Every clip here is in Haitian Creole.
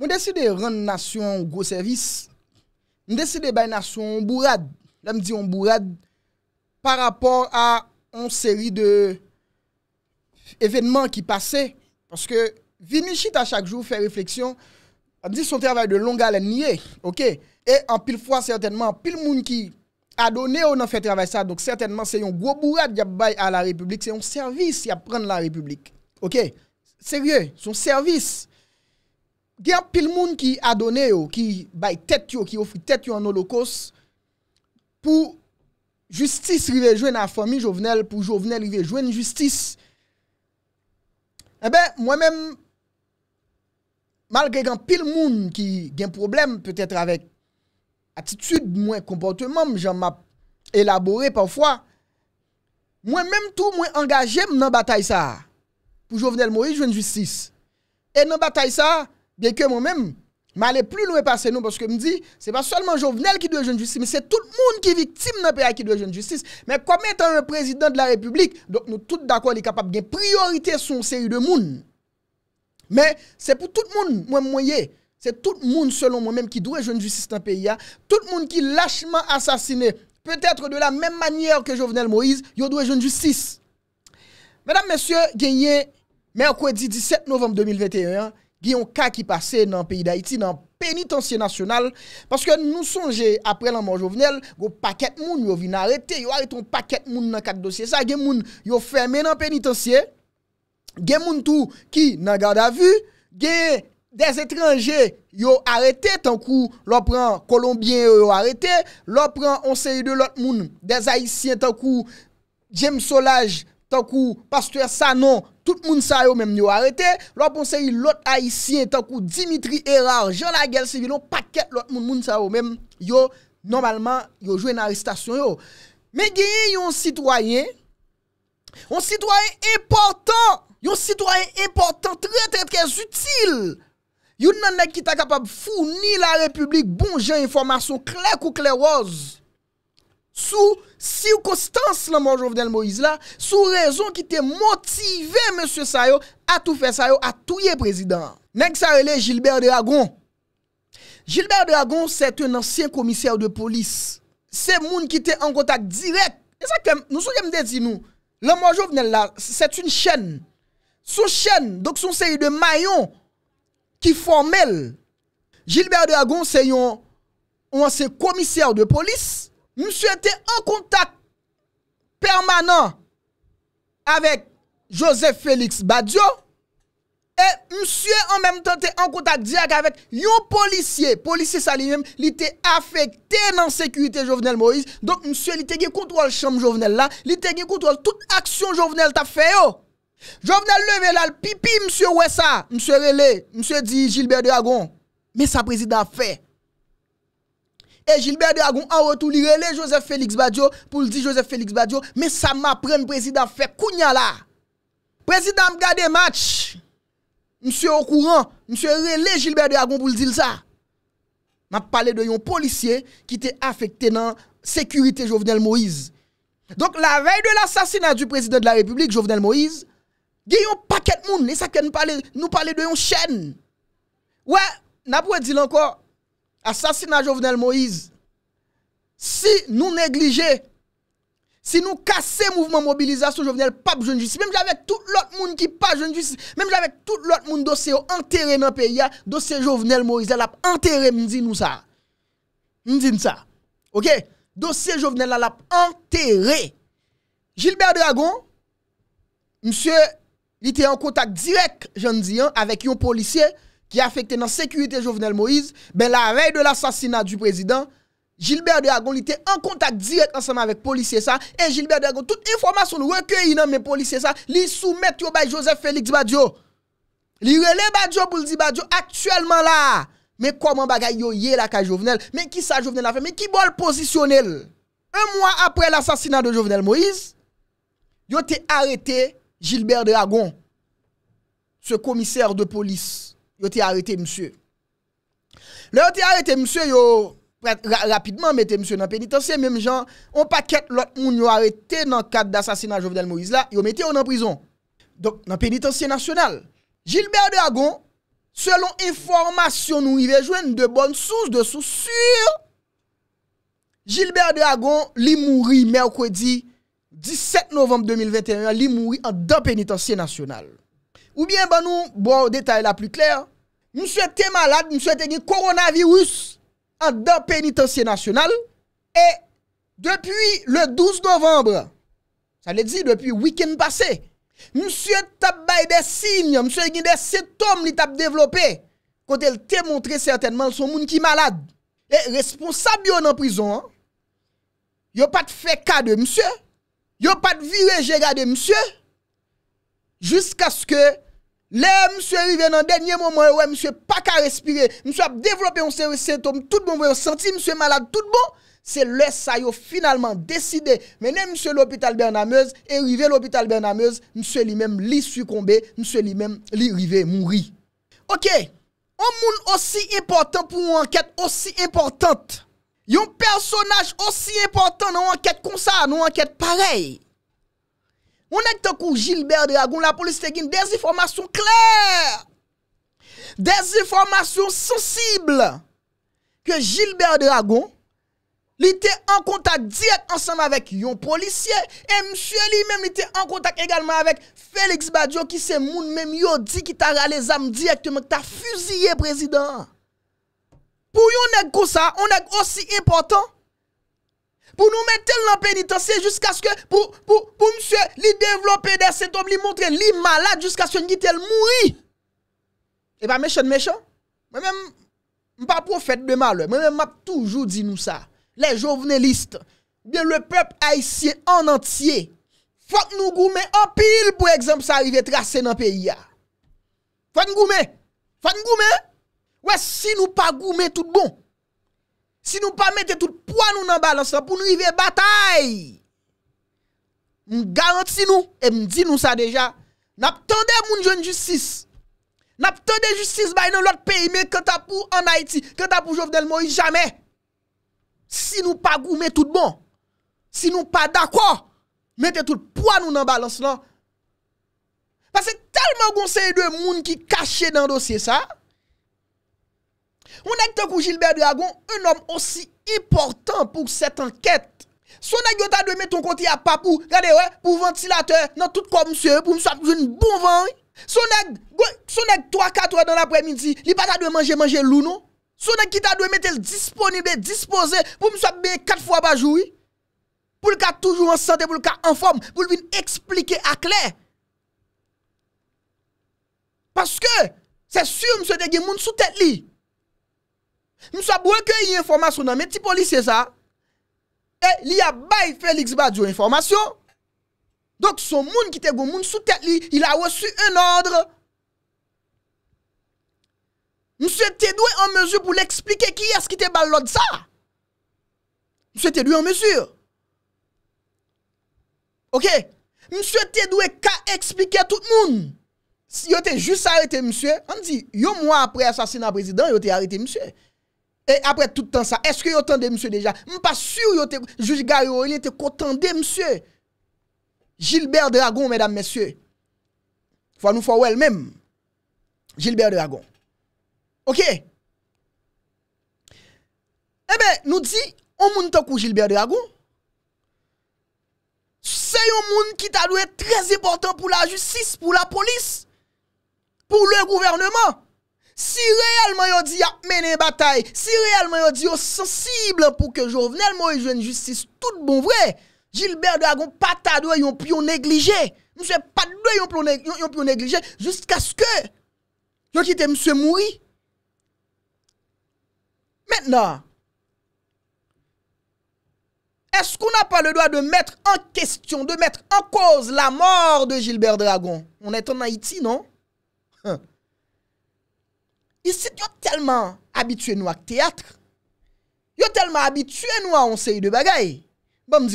Mwen deside rende nasyon gwo servis, mwen deside bay nasyon mbou rad, la mdi yon mbou rad par rapor a yon seri de evenman ki pase, paske Vinichit a chak jou fè refleksyon, a mdi son travay de longa la nye, ok, e an pil fwa sertenman, pil moun ki a done ou nan fè travay sa, donk sertenman se yon gwo mbou rad yab bay a la republik, se yon servis yap pren la republik, ok, serye, son servis, gen pil moun ki adone yo, ki bay tet yo, ki ofri tet yo an holokos, pou justis rivejwen na fami jovenel, pou jovenel rivejwen justice, ebe, mwen men, malge gen pil moun ki gen problem, petetre avek, atitude mwen, komportement mwen, jan mwen elabore pafwa, mwen men tout mwen angaje mnen batay sa, pou jovenel moun rivejwen justice, e nan batay sa, bien que moi-même, vais aller plus loin passer nous parce que je me dis, ce n'est pas seulement Jovenel qui doit une justice mais c'est tout le monde qui est victime dans pays qui doit jeune justice mais comme étant un président de la République donc nous tous d'accord il est capable de priorité sur une série de monde mais c'est pour tout le monde moi moyen c'est tout le monde selon moi-même qui doit jeune justice dans le pays hein. tout le monde qui lâchement assassiné peut-être de la même manière que Jovenel Moïse il doit jeune justice mesdames messieurs gagné mercredi 17 novembre 2021 gen yon ka ki pase nan peyi d'Haïti, nan penitansye nasyonal, paske nou sonje apre lanman jovenel, yo paket moun yo vin arete, yo areton paket moun nan kak dosye. Sa gen moun yo ferme nan penitansye, gen moun tou ki nan gada vu, gen des etranje yo arete tankou lopran kolombien yo arete, lopran onseye de lot moun des haïtien tankou James Solage, tan kou pastouye sanon, tout moun sa yo menm yo arete, lor pon se yi lot haisyen, tan kou Dimitri Erard, Jean Nagel, se vi lor paket lot moun moun sa yo menm, yo normalman yo jwe nan restasyon yo. Men geyi yon sitwayen, yon sitwayen e portant, yon sitwayen e portant, tre tre tre zutil, yon nan nek ki ta kapab founi la republik, bon jen informasyon kler kou kler oz, Sou sirkostans laman Jovenel Moïse la Sou rezon ki te motive Monsie Sayo a toufe Sayo A touye prezident Neng sa rele Gilbert Dragon Gilbert Dragon set un ansyen komisèr de polis Se moun ki te an kontak direk E sa kem nou sou jemde di nou Laman Jovenel la Set un chen Sou chen Dok son se yon de mayon Ki formel Gilbert Dragon se yon On se komisèr de polis Mse te an kontak permanent avèk Joseph Félix Badiou e mse an mèm tan te an kontak diak avèk yon polisye, polisye sa li mèm li te afèk tenan sekurite Jovenel Moïse donk mse li te gen kontrol chanm Jovenel la li te gen kontrol tout aksyon Jovenel ta fè yo oh. Jovenel leve lal pipi mse ouè sa mse vele, mse di Gilbert de Agon mè sa prezida fè Et Gilbert Dragon, en retour, il Joseph Félix Badio pour dire Joseph Félix Badio, mais ça m'apprend le président fait Kounya là. Président m'a gardé match. Monsieur au courant, monsieur relève Gilbert Dragon pour dire ça. M'a parlé de yon policier qui était affecté dans sécurité Jovenel Moïse. Donc la veille de l'assassinat du président de la République, Jovenel Moïse, il y a un paquet de monde, et ça nous parlons, de yon chaîne. Ouais, n'a pas dire encore Asasina Jovenel Moïse, si nou neglije, si nou kase mouvment mobilizasyon Jovenel Pape, mèm javek tout lout moun ki pa Jovenel Moïse, mèm javek tout lout moun dosye yo enterè nan peya, dosye Jovenel Moïse la ap enterè, mèm di nou sa, mèm di nou sa, ok? Dosye Jovenel la ap enterè, Gilbert Dragon, msye li te yon kontak direk, jen di yon, avèk yon polisye, ki a fèkte nan sekurite Jovenel Moïse, ben la rey de l'assassinat du prezident, Gilbert de Ragon li te en kontak direk anseman vek polisye sa, e Gilbert de Ragon, tout informasyon nou rekèye nan men polisye sa, li soumètyo bay Joseph Félix Badiou, li rele Badiou, pou l'di Badiou, aktuellement la, men kouman bagay yo ye la kaj Jovenel, men ki sa Jovenel la fè, men ki bol posisyonel, un mouan apre l'assassinat de Jovenel Moïse, yo te arete Gilbert de Ragon, se komiser de polis, yo te arete msye. Le yo te arete msye, yo rapidman mette msye nan penitansye, menm jan, on paket lot moun yo arete nan kat d'assasinajov del Moïse la, yo mette yo nan prizon. Donk nan penitansye nasyonal. Gilbert de Agon, selon informasyon nou, i vejwen de bon souz, de souz sur, Gilbert de Agon, li mouri mèrkwedi, 17 novem 2021, li mouri an dan penitansye nasyonal. Ou bien ban nou, bon, detay la plu kler, monsieur était malade, monsieur était coronavirus en dans pénitencier national. Et depuis le 12 novembre, ça veut dire depuis le week-end passé, monsieur tape des signes, monsieur a des symptômes, il tape développé. Quand elle t'a montré certainement son monde qui malade. Et responsable dans en prison, hein? yo pas de fait cas de monsieur, yo pas de virer gérard de monsieur, jusqu'à ce que Le, mswe rive nan denye momen, wè mswe pa ka respire, mswe ap devlope yon seri sentom, tout bon, wè yon senti, mswe malade, tout bon. Se lè sa yo finalman deside, menè mswe l'hôpital Bernameuse, e rive l'hôpital Bernameuse, mswe li mèm li sukombe, mswe li mèm li rive mounri. Ok, yon moun osi important pou yon anket osi important, yon personaj osi important nou anket konsa, nou anket parey. On ek te kou Gilbert Dragon la polis te gen des informasyon kler, des informasyon sensibl ke Gilbert Dragon li te an kontak direkt ansem avek yon polisye E msye li menm li te an kontak egalman avek Felix Badiou ki se moun menm yo di ki ta reale zam direkt menm ta fuziye prezident Pou yon ek kou sa, on ek osi importan Pou nou met tel nan penitansye, Jusk aske pou msye li devlopede setom, Li montre li malade, Jusk aske yon gitel mouri. E pa mechon mechon, Mwen mwen mpa profet de malwe, Mwen mwen mpa toujou di nou sa, Le jovenelist, De le pep aisyen anantye, Fok nou goume opil, Pou ekzamp sa arrive trase nan peyi ya. Fok nou goume, Fok nou goume, Wè si nou pa goume tout bon, Fok nou goume, Si nou pa mette tout pwa nou nan balans la, pou nou ive batay. Mou garanti nou, e mou di nou sa deja, nap tonde moun joun justice. Nap tonde justice bay nou lot peyi me, kata pou an Haiti, kata pou Jof del Moïse, jamè. Si nou pa goume tout bon, si nou pa dakwa, mette tout pwa nou nan balans la. Pase telman goun se y de moun ki kache nan dosye sa. Mwen ek te kou Gilbert de Agon, un om osi important pou set anket. Son ek yo ta dwe met ton konti apapou, gade wè, pou ventilateur nan tout kòm msè, pou msè ap dwen bon van wè. Son ek, son ek 3-4 wè dan apremidzi, li pa ta dwe manje manje lounon. Son ek ki ta dwe met el disponible, dispose pou msè ap bè 4 fwa bajou wè. Pou l'ka toujou ansante, pou l'ka anforme, pou l'vin eksplike ak lè. Paske, se sur msè te gen moun sou tèt li. Moussou a bou ekye yon informasyon nan men ti polisye sa. E li a bay feliks ba diyon informasyon. Dok sou moun ki te gou moun sou tet li. Il a wosu un ordre. Moussou te dwe an mezur pou l'explike ki yas ki te bal lod sa. Moussou te dwe an mezur. Ok. Moussou te dwe ka explike tout moun. Si yo te jouss a rete moussou. An di yo moun apre asasina prezident yo te rete moussou. Et après tout le temps ça, est-ce que vous entendez monsieur déjà Je ne suis pas sûr juge Gayo, il était content de monsieur. Gilbert Dragon, mesdames, messieurs. Faut nous faire elle-même. Gilbert Dragon. OK Eh bien, nous dit, on monte Gilbert Dragon. C'est un monde qui t'a très important pour la justice, pour la police, pour le gouvernement. Si réellement yon dit a mené bataille, si réellement yon dit yon sensible pour que Jovenel Moïse une justice tout bon vrai, Gilbert Dragon pas ont yon pion négligé. Monsieur pas ont yon pion négligé jusqu'à ce que yon quitte monsieur mourir. Maintenant, est-ce qu'on n'a pas le droit de mettre en question, de mettre en cause la mort de Gilbert Dragon On est en Haïti, non hein? I sit yo telman abitue nou ak teyatre. Yo telman abitue nou a onsey de bagay. Bon,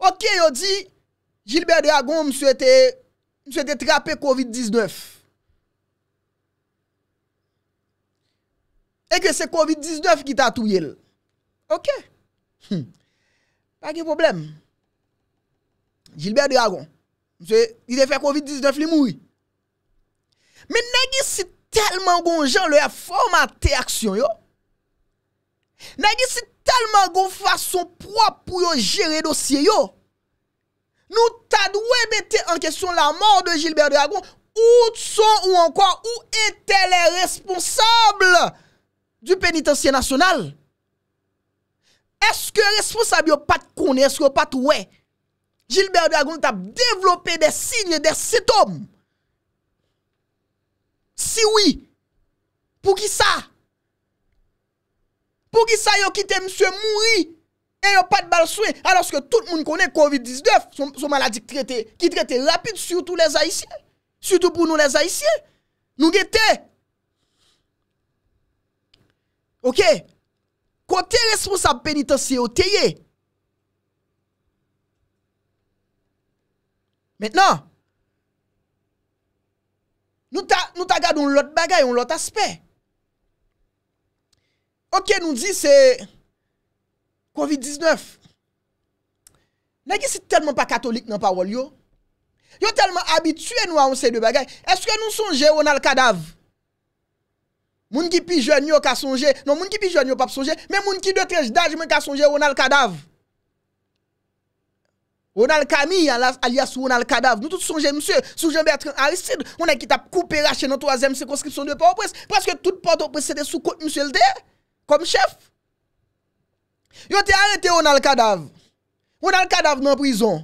ok yo di Gilbert Dragon mswe te trape COVID-19. E ke se COVID-19 ki tatou yel. Ok. Ok. Pa ki problem. Gilbert Dragon. Mswe, i te fe COVID-19 li moui. Men negi sit Talman goun jan lè a formatè aksyon yo? Nagi si talman goun fason prop pou yo jere dosye yo? Nou tad wè betè an kesyon la mor de Gilbert Dragon? Où t'son ou ankon? Où etè lè responsable du penitensiè nasyonal? Eske responsable yo pat kounè? Eske yo pat wè? Gilbert Dragon tap devlopè de signe de sitom. Siwi Pouki sa Pouki sa yo kite mswe mouri E yo pat bal swi Aloske tout moun kone COVID-19 Son maladik trate Ki trate rapide Soutou les aisyen Soutou pou nou les aisyen Nou gete Ok Kote responsab penitensi yo teye Metnan Nou ta gade un lot bagay, un lot aspe. Ok, nou di se COVID-19. Nè ki si telman pa katolik nan pa wol yo? Yo telman habituye nou a onse de bagay. Estre nou sonje ou nan l'kadav? Moun ki pi jwen yo ka sonje. Non, moun ki pi jwen yo pap sonje. Men moun ki de trej daj moun ka sonje ou nan l'kadav. Ronald Camille alias Ronald Kadav, nou tout son jen msè, sou jen Bertrand Aristide, mwenè ki tap koupè rachè nan toazè msè konskripsyon de pa ou presse, preske tout pot ou presse de sou msè l'dè, kom chèf. Yo te arete Ronald Kadav. Ronald Kadav nan prizon.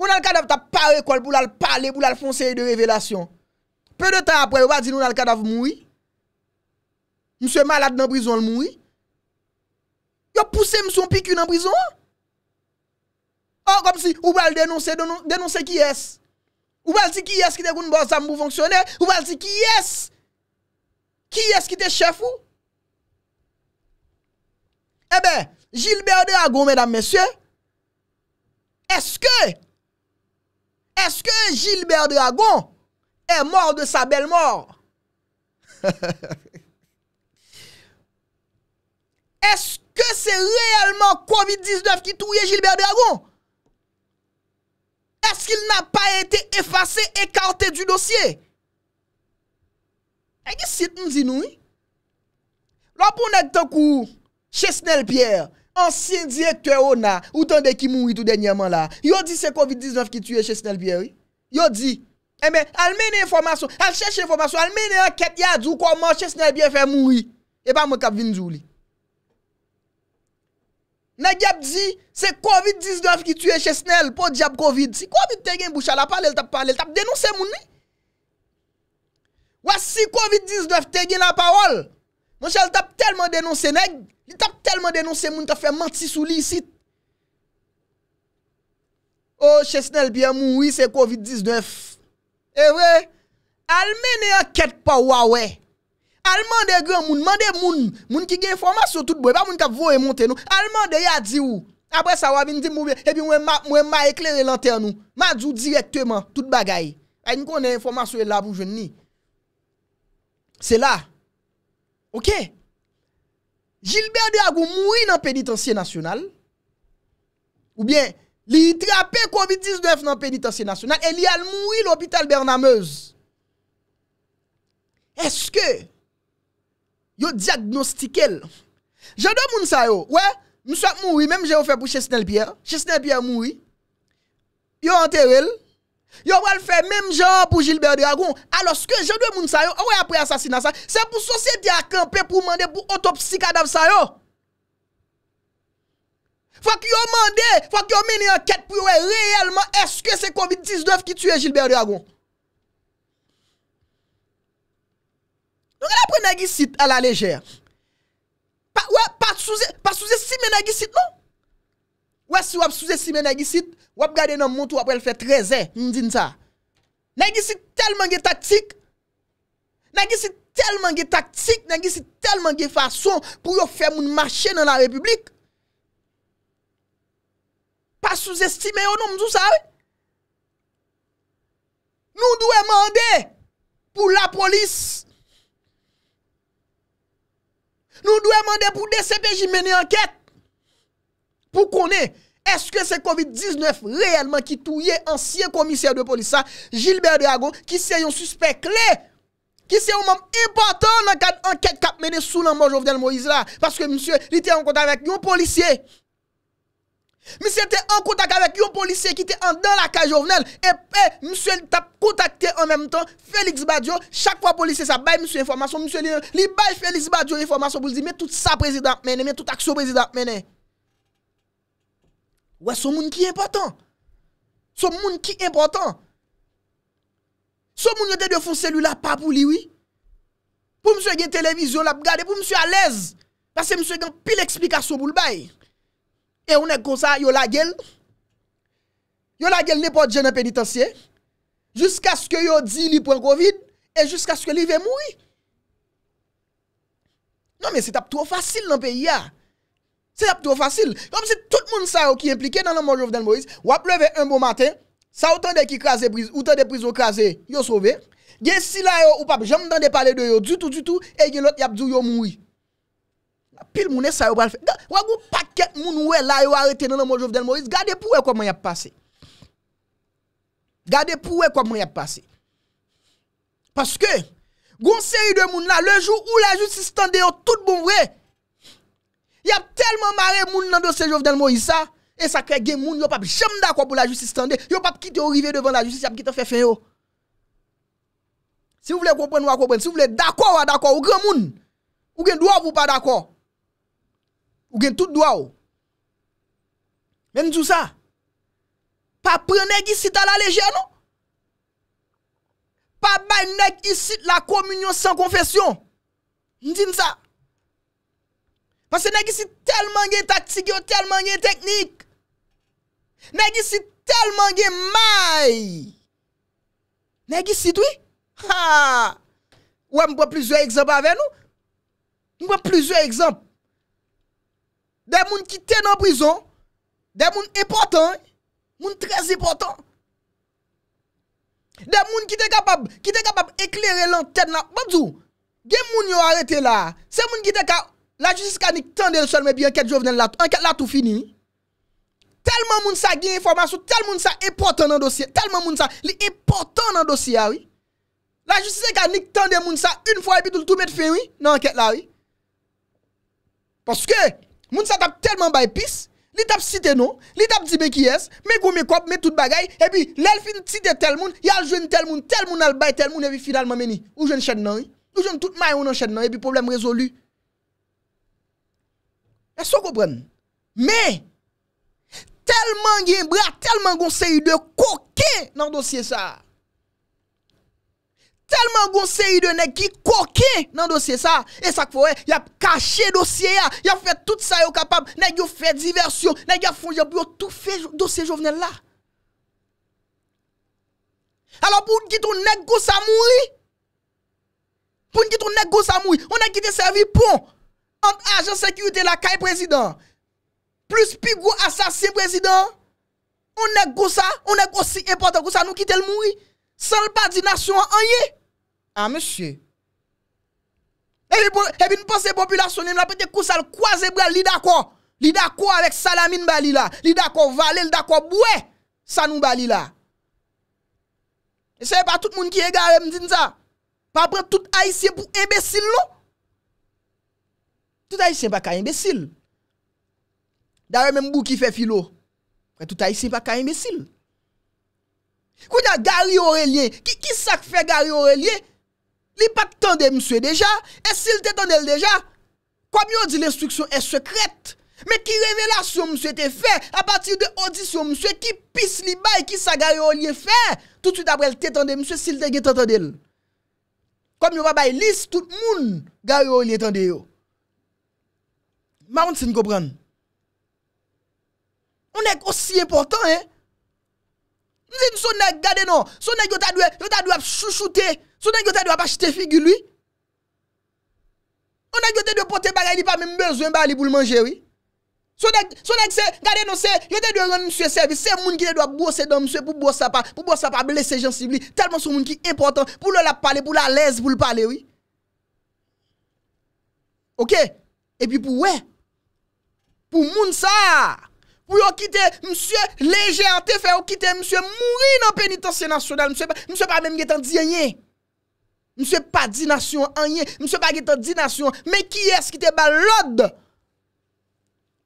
Ronald Kadav tap pare kon pou lal pale, pou lal fonseye de revelasyon. Peu de tan apre, wazin Ronald Kadav moui. Msè malade nan prizon l moui. Yo pousse msè mpik yon nan prizon an. Ou wèl denonsè ki yès? Ou wèl si ki yès ki te goun boz ambo fonksyonè? Ou wèl si ki yès? Ki yès ki te chèf ou? Ebe, eh Gilbert de Ragon, mèdam mèsyè, eske, eske Gilbert de Ragon e mòr de sa bel mòr? Eske se reèlman COVID-19 ki touye Gilbert de Ragon? Esk il na pa ete efase, ekaote du dosye? Ege sit mzi nou? La pou nete to kou, Che Snell Pierre, ansin diye kwe ou na, ou tande ki mou itou denye man la, yo di se COVID-19 ki tue Che Snell Pierre, yo di, al mene informasyon, al cheshe informasyon, al mene anket yadou kwa man Che Snell Pierre fe mou itou, e pa mwen kap vinjou li. Negy ap di, se COVID-19 ki tue Chesnel, pou di ap COVID. Si COVID te gen boucha la pale, el tap pale, el tap denonse mouni. Wasi COVID-19 te gen la parole, monshe el tap telman denonse neg, el tap telman denonse mouni ta fe mati souli isi. O oh, Chesnel biye mouni, se COVID-19. E vwe, almeni an ket pa wawè. Alman de gran moun, man de moun, moun ki gen informasyon tout boye, pa moun ka voye monte nou, alman de yadzi ou. Apre sa wabin di moube, epi mwen ma eklere lanter nou, ma djou direktoyman tout bagay. A yon konen informasyon yon e labou joun ni. Se la. Ok. Gilbert de Agou moui nan penitensye nasyonal. Ou bien, li itrapè COVID-19 nan penitensye nasyonal, e li al moui l'hobital Bernameuse. Eske? yo diagnostike l. Je do moun sa yo, wè, mswa moui, mèm jè wè fè pou Chesnel Pierre, Chesnel Pierre moui, yo hantè wè l, yo wè l fè mèm jè wè pou Gilbert Dragon, alòs ke je do moun sa yo, wè apè asasina sa, se pou sosye diakon, pe pou mande pou otopsi kadav sa yo. Fòk yo mande, fòk yo meni anket pou yo wè, reyèlman, eske se COVID-19 ki tue Gilbert Dragon? Nou gade apre nagisit ala lejer. Pa souze sime nagisit nou. Ouè si wap souze sime nagisit, wap gade nan moun tou wap wèl fè treze, mdinsa. Nagisit telman ge taktik. Nagisit telman ge taktik. Nagisit telman ge fason pou yo fè moun mache nan la republik. Pa souze sime yo non, nou mdousa. Nou dwe mande pou la polis. Nou dwe mande pou DCPJ mene anket. Pou konen, eske se COVID-19 reyelman ki touye ansye komisye de polisa Gilbert Diago ki se yon suspect kle, ki se yon mam important nan kat anket kap mene sou nan manjof del Moïse la. Paske monsye, li te an konta vek yon polisye. Mise te an kontak avek yon polise ki te an dan la kajovnel Epe, msye te kontakte an mem tan Felix Badiou, chak fwa polise sa bay msye informasyon Msye li bay Felix Badiou informasyon Boul di, me tout sa prezident menen, me tout akso prezident menen Ouè, sou moun ki important Sou moun ki important Sou moun yo te defon selou la pa pou liwi Pou msye gen televizyon la, pou msye alez Pase msye gen pil eksplikasyon boul bay E onek konsa yo la gel, yo la gel nepo djenen penitensye, Jusk aske yo di li pwen kovid, e jusk aske li ve moui. Non men, se tap to fasil nan peyi ya. Se tap to fasil, kom se tout moun sa yo ki implike nan nan manjof den Moïse, Wap leve un bon matin, sa outan de ki kaze brise, outan de prizo kaze, yo sove. Gen sila yo ou pap, jom nan de pale de yo, du tout du tout, e gen lot yapdou yo moui. Pil moun e sa yo bal fe Wagou paket moun wè la yo arete nan nan moun Jovdel Moïse Gade pou wè kwa moun yap pase Gade pou wè kwa moun yap pase Paske Gon seri de moun la Le jou ou la jou si stande yo Tout bon wè Yab telman mare moun nan do Sejovdel Moïse E sakre gen moun Yopap jem da kwa pou la jou si stande Yopap kite ou rive devan la jou si jap kite fe fen yo Si wou vle kompwen wak kompwen Si wou vle da kwa ou a da kwa Ou gen moun Ou gen do avou pa da kwa Ou gen tout do ou. Men di ou sa? Pa pre neg isi ta la leje nou? Pa bay neg isi la komunyon san konfesyon? Ndi nou sa? Pase neg isi telman gen taktik yo, telman gen teknik. Neg isi telman gen may. Neg isi tou? Ou an mwen mwen plizye ekzamp avè nou? Mwen mwen plizye ekzamp. De moun ki ten an prizon. De moun epotan. Moun trez epotan. De moun ki ten kapab eklere lanten nan. Bantou. Gen moun yo arete la. Se moun ki ten ka la juzis ka nik tende l son me pi anket jovnen l ato. Anket l ato fini. Telman moun sa gen informasyon. Telman moun sa epotan nan dosye. Telman moun sa li epotan nan dosye awi. Ah la juzis se ka nik tende moun sa un fwa e pi toutou met finwi nan anket lawi. Paske e Moun sa tap telman bay pis, li tap site nou, li tap dibe kyes, me koume kop, me tout bagay, epi lel fin site tel moun, yal jwen tel moun, tel moun al bay tel moun evi final mame ni, ou jwen ched nan, ou jwen tout may ou nan ched nan, epi problem rezolu. E so kopren, me, telman gen bra, telman gonsen yi de koke nan dosye sa. telman goun se yi de nek ki koke nan dosye sa, e sak fowè, ya kache dosye ya, ya fè tout sa yo kapab, nek yo fè diversyon, nek yo fonje, biyo tout fè dosye jovenel la. Alors pou nkite ou nek gousa moui, pou nkite ou nek gousa moui, ou nek ki te servi pou, an agent sekurite la kaye prezident, plus pi goun asasin prezident, ou nek gousa, ou nek gousi epote gousa, nou ki te l moui, san l pa di nasyon an ye, Ha ah, mè sè. E bin pou se populasyon lèm la pè te kousal kwa zebrè li dakò. Li dakò avèk salamin bali la. Li dakò vale, li dakò bouè sanou bali la. E sè pa tout moun ki e gare mdinsa. Pa apre tout aisyen pou embesil lò. Non? Tout aisyen pa ka embesil. Da wè mè mbou ki fè filo. Kwen tout aisyen pa ka embesil. Kwen yon gare yore liè. Ki sa k fè gare yore liè? Li pat tande mswe deja, e si l te tande l deja, kom yo di l instruksyon e sekret, me ki revelasyon mswe te fe, a patir de odisyon mswe ki pis li bay ki sa garyo li e fe, tout soud apre l te tande mswe si l te ge tande l. Kom yo va bay lis, tout moun garyo li e tande yo. Ma woun se n gobran. On ek osi important, hein, Mwen se di sou neg gade non, sou neg yote a dwe, yote a dwe ap chouchoute, sou neg yote a dwe ap achete figu lwi. Ou neg yote dwe pote bagay li pa men bezwen bagay li pou l manje wii. Sou neg, sou neg se, gade non se, yote dwe yone mswe servis, se moun ki lè dwe ap bwose dan mswe pou bwose sa pa, pou bwose sa pa blese jan sivli. Talman sou moun ki important pou lè la pale, pou lè alèz pou l pale wii. Ok, e pi pou wè, pou moun sa... Pou yo kite msye leje antefe, yo kite msye mouri nan penitansye nasyonal, msye pa mèm getan di enye. Msye pa di nasyon enye, msye pa getan di nasyon, mè ki eskite ba lod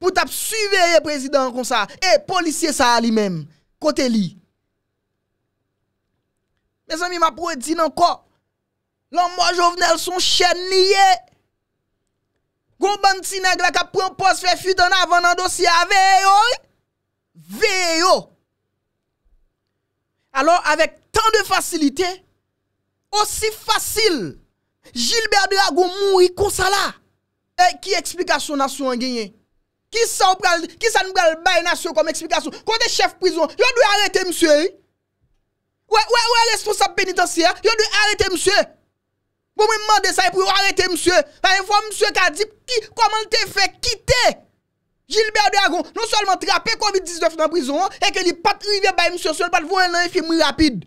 pou tap suiveye prezident kon sa. E, polisye sa a li mèm, kote li. Mè san mi mèm apou e di nan ko, lan mò jò vè nel son chèn li ye. Goun ban ti neg la ka proun pos fe fwi tan avan nan dosye a veyo, veyo. Alors, avek tan de fasilite, osi fasil, Gilbert Drago moun i konsa la. E, ki eksplikasyon nasyon genyen? Ki sa nou pral bay nasyon konm eksplikasyon? Konde chef prison, yon dwe arete msye? Ou e restonsap penitensiyan, yon dwe arete msye? Po mwen mwande sa pou arrete msye. Pari mwen fwa msye ka di, koman te fe kite? Gilbert de Agon, non sol man trape COVID-19 nan prison an, e ke li pat rive bay msye seve, pat vwene nan e film rapide.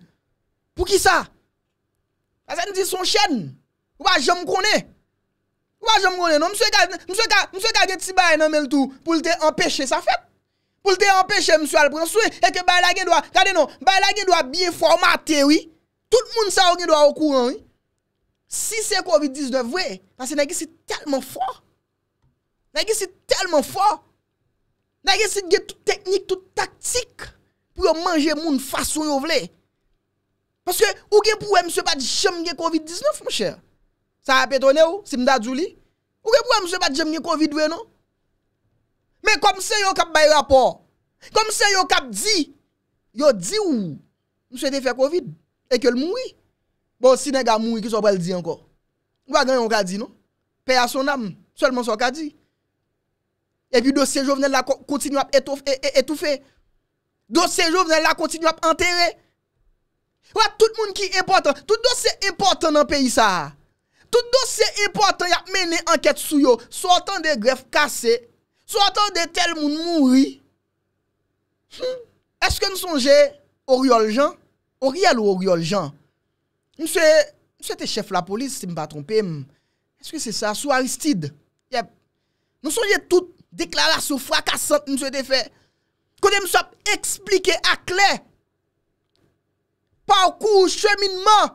Po ki sa? A sa ni di son chen? Ou a jom konen? Ou a jom konen? Non? Msye ka, msye ka, msye ka ge ti bay nan men l tou, pou l te empeche sa fet? Pou l te empeche msye al pren? Sou, e ke bay la gen do a, kade non, bay la gen do a biye formaté, oui? Tout moun sa ou gen do a okouran, oui? Si se COVID-19 vwe, Pase nage si telman fwa. Nage si telman fwa. Nage si ge tout teknik, tout taktik, Pou yo manje moun fason yo vle. Paske ou gen pou we mse pa di jem ge COVID-19 mwen chè? Sa apetone ou? Si mda djou li? Ou gen pou we mse pa di jem ge COVID-19 mwen non? Men kom se yo kap baye wapon? Kom se yo kap di? Yo di ou? Mwen se te fe COVID-19? E ke l mou yi? Bon, si nè gwa mouni ki sou bèl di anko. Gwa gwen yon gwa di nou. Pè a son am, sou elman sou gwa di. E pi dosè jo vnen la kontinu ap etoufe. Dosè jo vnen la kontinu ap anterè. Wè, tout moun ki important. Tout dosè important nan peyi sa. Tout dosè important yap mène anket sou yo. Sou atan de gref kase. Sou atan de tel moun moun mouni. Hmm? Eske nou sonje Oriol Jean? Oriol ou Oriol Jean? Mse, mse te chef la polis, se mi pa trompe, mse, eske se sa, sou Aristide, nou sonje tout deklarasyon, frakasant, mse te fe, kode mse ap explike akle, pa wakou, cheminman,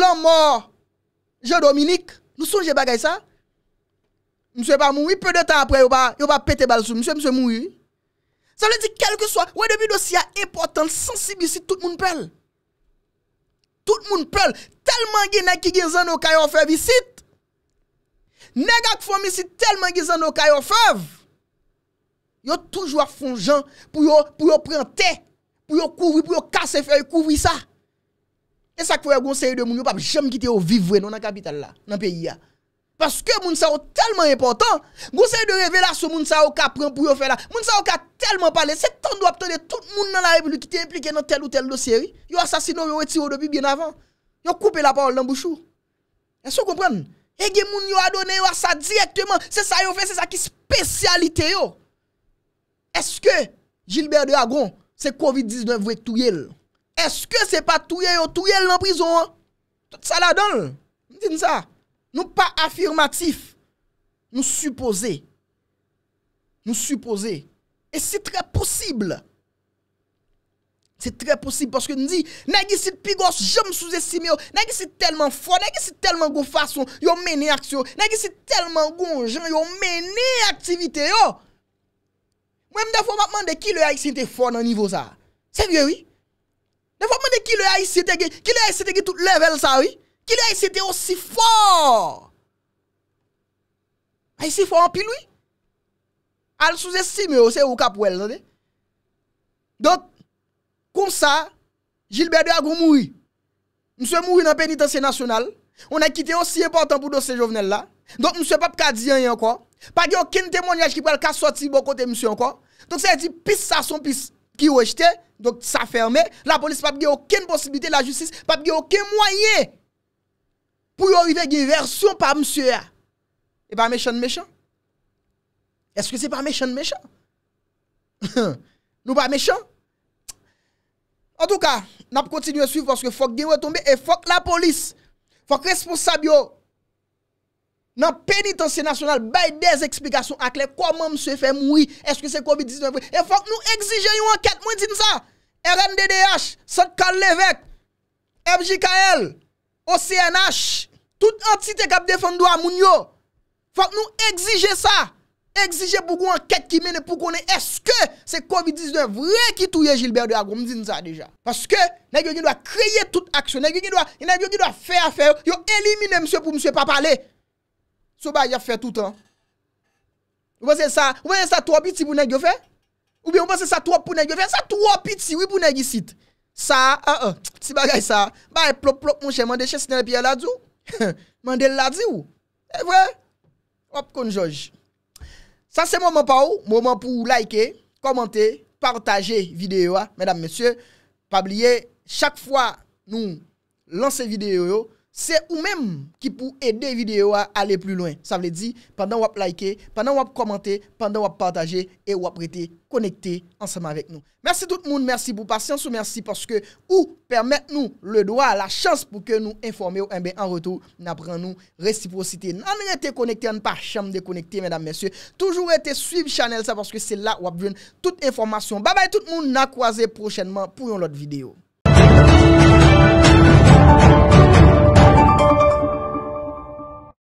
l'an mor, je Dominique, nou sonje bagay sa, mse pa moui, pe de tan apre, yo pa pete bal sou, mse mse moui, sa le di kel ke so, wè de bi dosya epotan, sensibil si tout moun pel, Tout moun plel, telman genè ki gizan nou kayo fev isit. Negè ak fòm isit, telman gizan nou kayo fev. Yo toujwa fon jan pou yo prente, pou yo kouvri, pou yo kase fe, yo kouvri sa. E sa kòyè gonsè yon moun, yo pap jèm gite yo vivwe nou nan kapital la, nan peyi ya. Paske moun sa ou telman impotant, goun se de reve la sou moun sa ou ka pran pou yo fe la. Moun sa ou ka telman pale, se tan do ap tole tout moun nan la repulu ki te implike nan tel ou tel dosyeri, yo asasino yo wetiro debi bien avan. Yo koupe la parol nan bouchou. E se yo kompran? Ege moun yo adone yo asa direktman, se sa yo fe, se sa ki spesyalite yo. Eske, Gilbert de Agon, se COVID-19 vwe touyel? Eske se pa touyel yo touyel nan prizon? Tout sa la don? Din sa? Nou pa afirmatif, nou suppose, nou suppose. E si tre posible, si tre posible. Paske nou di, nagi si pigos, jom sou zesime yo, nagi si telman fwa, nagi si telman goun fason, yo mene aksyo, nagi si telman goun jan, yo mene aktivite yo. Mwen mde fwa mwen de ki le a yi si te fwa nan nivou sa. Se mwen wii. Mwen mde fwa mwen de ki le a yi si te ge, ki le a yi si te ge tout level sa wii. Ki lè a yi sete osi fòr? A yi si fòr an pi lwi? Al souze simè ou se ou oh, kap wèl, zote? Non, eh? Donk, kon sa, Gilbert de Agon moui. Mse moui nan penitansye nasyonal. On a kitè osi important pou do se jovenel la. Donk, mse pap ka diyan yon kon. Pa gen okèn temonyaj ki pou al ka soti bo kote mse yon kon. Donk, se yon ti pis sa son pis ki wèjte. Donk, sa fermè. La polis pap gen okèn posibite. La jutsis pap gen okèn mwayè. pour arriver à une version par monsieur. Et pas méchant méchant. Est-ce que c'est pas méchant méchant? Nous pas méchant En tout cas, nous continuons à suivre parce que faut que retomber et faut que la police, faut que responsable dans pénitentiaire national bail des explications à clair comment monsieur fait mourir est-ce que c'est covid-19 et faut que nous exigeons une enquête moi dis ça RNDDH MJKL Lévesque FJKL OCNH Tout antite kap defendo a moun yo. Fak nou egzije sa. Egzije pou kwen anket ki mene pou kwen eske se COVID-19 vre ki touye Gilbert Diago. Mzine sa deja. Faske, negyo gen do a kreye tout aksyon. Negyo gen do a fè a fè. Yo elimine msye pou msye pa pale. So ba ya fè tout an. Mwen se sa, mwen se sa tou apiti pou negyo fè. Mwen se sa tou api pou negyo fè. Mwen se sa tou apiti pou negyo sit. Sa, si bagay sa. Ba e plop plop moun chèman de chè sinè piye la djou. Mandel la di ou Hop e konjouj Sa se momen pa ou Momen pou like, komente, partaje videyo Mesdames, messieurs Pabliye, chak fwa nou Lance videyo yo Se ou menm ki pou e de video a ale plus loin Sa vle di Pendan wap like, pendant wap komante Pendan wap partaje E wap rete konekte ansama vek nou Merci tout moun, merci pou pasyans Ou merci parceke ou permette nou le doa La chans pou ke nou informe ou enbe En retou na pran nou reciprocite Nan rete konekte, nan pa chanm de konekte Toujou rete suib chanel Sa parceke se la wap vyen tout informasyon Babay tout moun, na kwaze prochenman Pou yon lot video